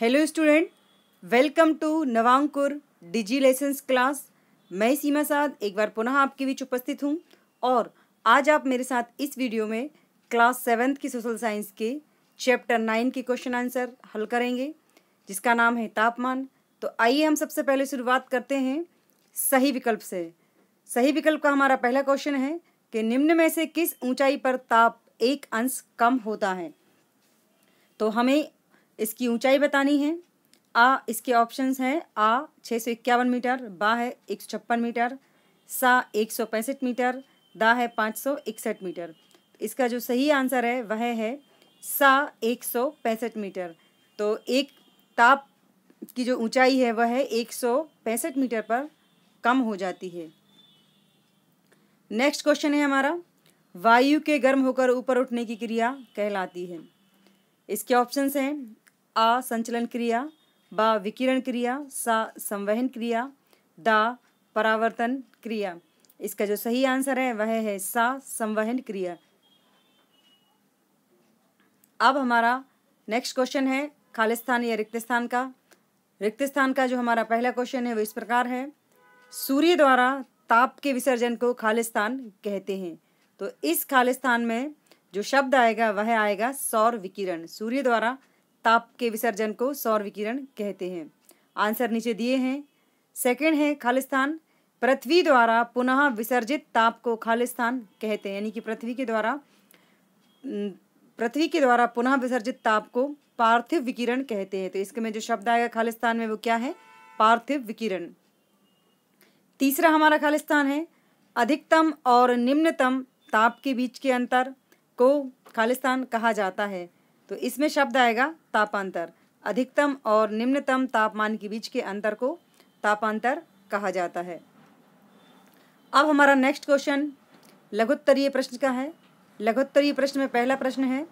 hello student welcome to Navankur Digi Lessons class मैं सीमा साद एक बार पुनः आपके बीच उपस्थित हूँ और आज आप मेरे साथ इस वीडियो में क्लास सेवेंथ की सोशल साइंस के चैप्टर नाइन के क्वेश्चन आंसर हल करेंगे जिसका नाम है तापमान तो आइए हम सबसे पहले शुरुआत करते हैं सही विकल्प से सही विकल्प का हमारा पहला क्वेश्चन है कि निम्न में से किस ऊंचाई पर ताप एक अंश कम होता है तो हमें इसकी ऊंचाई बतानी है आ इसके ऑप्शंस हैं आ छः सौ इक्यावन मीटर बा है एक सौ छप्पन मीटर सा एक सौ पैंसठ मीटर दा है पाँच सौ इकसठ मीटर इसका जो सही आंसर है वह है सा एक सौ पैंसठ मीटर तो एक ताप की जो ऊंचाई है वह है एक सौ पैंसठ मीटर पर कम हो जाती है नेक्स्ट क्वेश्चन है हमारा वायु के गर्म होकर ऊपर उठने की क्रिया कहलाती है इसके ऑप्शंस हैं आ संचलन क्रिया ब विकिरण क्रिया सा संवहन क्रिया द परावर्तन क्रिया इसका जो सही आंसर है वह है सा संवहन क्रिया अब हमारा नेक्स्ट क्वेश्चन है खालिस्थान या रिक्त स्थान का रिक्त स्थान का जो हमारा पहला क्वेश्चन है वो इस प्रकार है सूर्य द्वारा ताप के विसर्जन को खालिस्तान कहते हैं तो इस खालिस्तान में जो शब्द आएगा वह आएगा सौर विकिरण सूर्य द्वारा ताप के विसर्जन को सौर विकिरण कहते हैं आंसर नीचे दिए हैं सेकंड है खालिस्तान पृथ्वी द्वारा पुनः विसर्जित ताप को खालिस्तान कहते हैं यानी कि पृथ्वी के द्वारा पृथ्वी के द्वारा पुनः विसर्जित ताप को पार्थिव विकिरण कहते हैं तो इसके में जो शब्द आएगा खालिस्तान में वो क्या है पार्थिव विकिरण तीसरा हमारा खालिस्तान है अधिकतम और निम्नतम ताप के बीच के अंतर को खालिस्तान कहा जाता है तो इसमें शब्द आएगा तापांतर अधिकतम और निम्नतम तापमान के बीच के अंतर को तापांतर कहा जाता है अब हमारा नेक्स्ट क्वेश्चन लघुत्तरीय प्रश्न का है लघुत्तरीय प्रश्न में पहला प्रश्न है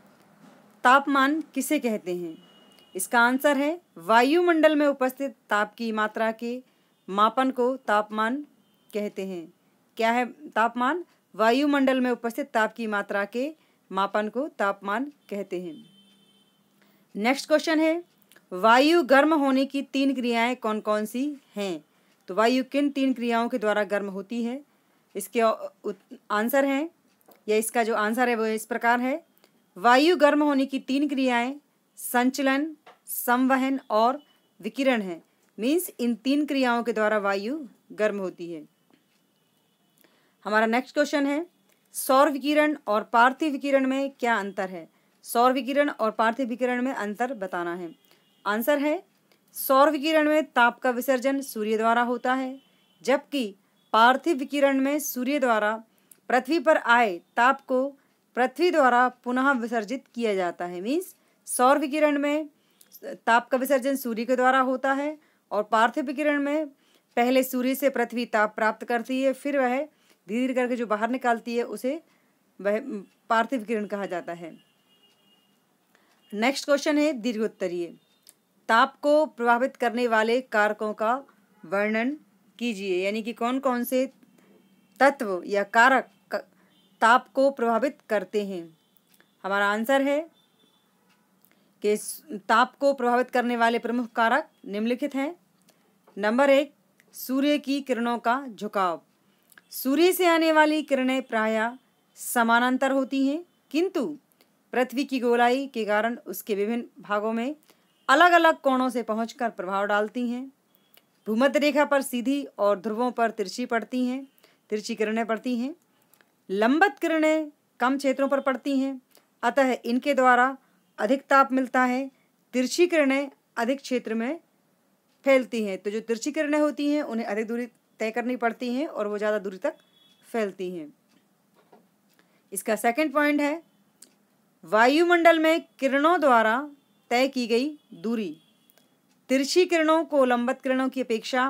तापमान किसे कहते हैं इसका आंसर है वायुमंडल में उपस्थित ताप की मात्रा के मापन को तापमान कहते हैं क्या है तापमान वायुमंडल में उपस्थित ताप की मात्रा के मापन को तापमान कहते हैं नेक्स्ट क्वेश्चन है वायु गर्म होने की तीन क्रियाएं कौन कौन सी हैं तो वायु किन तीन क्रियाओं के द्वारा गर्म होती है इसके आंसर हैं या इसका जो आंसर है वो इस प्रकार है वायु गर्म होने की तीन क्रियाएं संचलन संवहन और विकिरण है मीन्स इन तीन क्रियाओं के द्वारा वायु गर्म होती है हमारा नेक्स्ट क्वेश्चन है सौर विकिरण और पार्थिव विकिरण में क्या अंतर है सौर विकिरण और पार्थिव विकिरण में अंतर बताना है आंसर है सौर विकिरण में ताप का विसर्जन सूर्य द्वारा होता है जबकि पार्थिव विकिरण में सूर्य द्वारा पृथ्वी पर आए ताप को पृथ्वी द्वारा पुनः विसर्जित किया जाता है मीन्स सौर विकिरण में ताप का विसर्जन सूर्य के द्वारा होता है और पार्थिव विकिरण में पहले सूर्य से पृथ्वी ताप प्राप्त करती है फिर वह धीरे धीरे करके जो बाहर निकालती है उसे वह पार्थिव किरण कहा जाता है नेक्स्ट क्वेश्चन है दीर्घ उत्तरीय ताप को प्रभावित करने वाले कारकों का वर्णन कीजिए यानी कि कौन कौन से तत्व या कारक ताप को प्रभावित करते हैं हमारा आंसर है कि ताप को प्रभावित करने वाले प्रमुख कारक निम्नलिखित हैं नंबर एक सूर्य की किरणों का झुकाव सूर्य से आने वाली किरणें प्रायः समानांतर होती हैं किंतु पृथ्वी की गोलाई के कारण उसके विभिन्न भागों में अलग अलग कोणों से पहुंचकर प्रभाव डालती हैं भूमध्य रेखा पर सीधी और ध्रुवों पर तिरछी पड़ती हैं तिरछी किरणें पड़ती हैं लंबत किरणें कम क्षेत्रों पर पड़ती हैं अतः इनके द्वारा अधिक ताप मिलता है तिरछी किरणें अधिक क्षेत्र में फैलती हैं तो जो तिरछी किरणें होती हैं उन्हें अधिक दूरी तय करनी पड़ती हैं और वो ज़्यादा दूरी तक फैलती हैं इसका सेकेंड पॉइंट है वायुमंडल में किरणों द्वारा तय की गई दूरी तिरछी किरणों को लंबत किरणों की अपेक्षा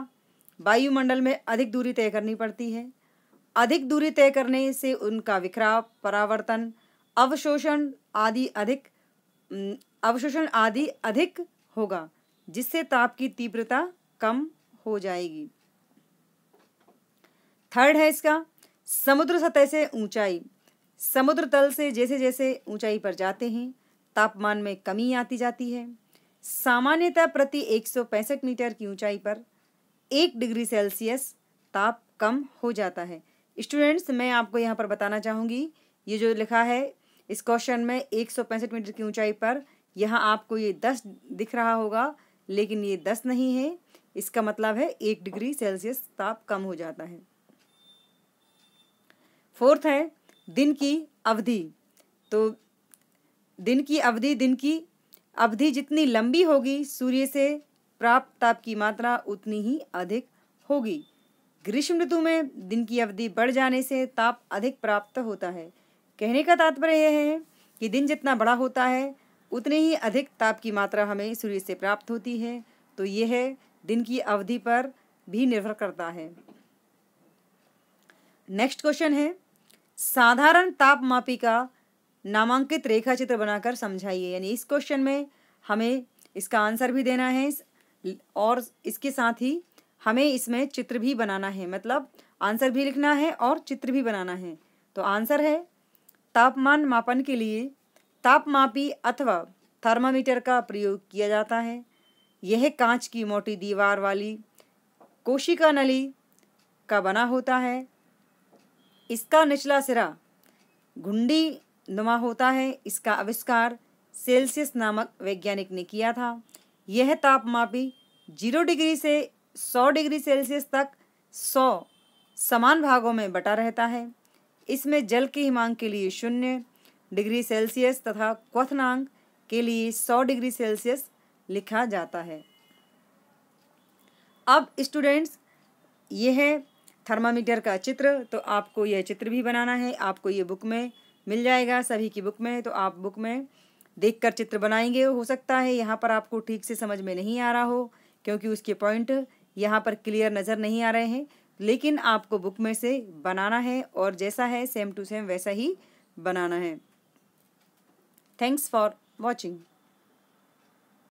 वायुमंडल में अधिक दूरी तय करनी पड़ती है अधिक दूरी तय करने से उनका विखराव परावर्तन अवशोषण आदि अधिक अवशोषण आदि अधिक होगा जिससे ताप की तीव्रता कम हो जाएगी थर्ड है इसका समुद्र सतह से ऊंचाई समुद्र तल से जैसे जैसे ऊंचाई पर जाते हैं तापमान में कमी आती जाती है सामान्यतः प्रति 165 मीटर की ऊंचाई पर एक डिग्री सेल्सियस ताप कम हो जाता है स्टूडेंट्स मैं आपको यहाँ पर बताना चाहूँगी ये जो लिखा है इस क्वेश्चन में एक मीटर की ऊंचाई पर यहाँ आपको ये दस दिख रहा होगा लेकिन ये दस नहीं है इसका मतलब है एक डिग्री सेल्सियस ताप कम हो जाता है फोर्थ है दिन की अवधि तो दिन की अवधि दिन की अवधि जितनी लंबी होगी सूर्य से प्राप्त ताप की मात्रा उतनी ही अधिक होगी ग्रीष्म ऋतु में दिन की अवधि बढ़ जाने से ताप अधिक प्राप्त होता है कहने का तात्पर्य यह है कि दिन जितना बड़ा होता है उतनी ही अधिक ताप की मात्रा हमें सूर्य से प्राप्त होती है तो यह दिन की अवधि पर भी निर्भर करता है नेक्स्ट क्वेश्चन है साधारण तापमापी का नामांकित रेखा चित्र बनाकर समझाइए यानी इस क्वेश्चन में हमें इसका आंसर भी देना है और इसके साथ ही हमें इसमें चित्र भी बनाना है मतलब आंसर भी लिखना है और चित्र भी बनाना है तो आंसर है तापमान मापन के लिए तापमापी अथवा थर्मामीटर का प्रयोग किया जाता है यह कांच की मोटी दीवार वाली कोशिका नली का बना होता है इसका निचला सिरा घुंडी नुमा होता है इसका आविष्कार सेल्सियस नामक वैज्ञानिक ने किया था यह तापमापी जीरो डिग्री से सौ डिग्री सेल्सियस तक सौ समान भागों में बटा रहता है इसमें जल की मांग के लिए शून्य डिग्री सेल्सियस तथा क्वनांग के लिए सौ डिग्री सेल्सियस लिखा जाता है अब स्टूडेंट्स यह थर्मामीटर का चित्र तो आपको यह चित्र भी बनाना है आपको ये बुक में मिल जाएगा सभी की बुक में तो आप बुक में देखकर चित्र बनाएंगे हो सकता है यहाँ पर आपको ठीक से समझ में नहीं आ रहा हो क्योंकि उसके पॉइंट यहाँ पर क्लियर नज़र नहीं आ रहे हैं लेकिन आपको बुक में से बनाना है और जैसा है सेम टू सेम वैसा ही बनाना है थैंक्स फॉर वॉचिंग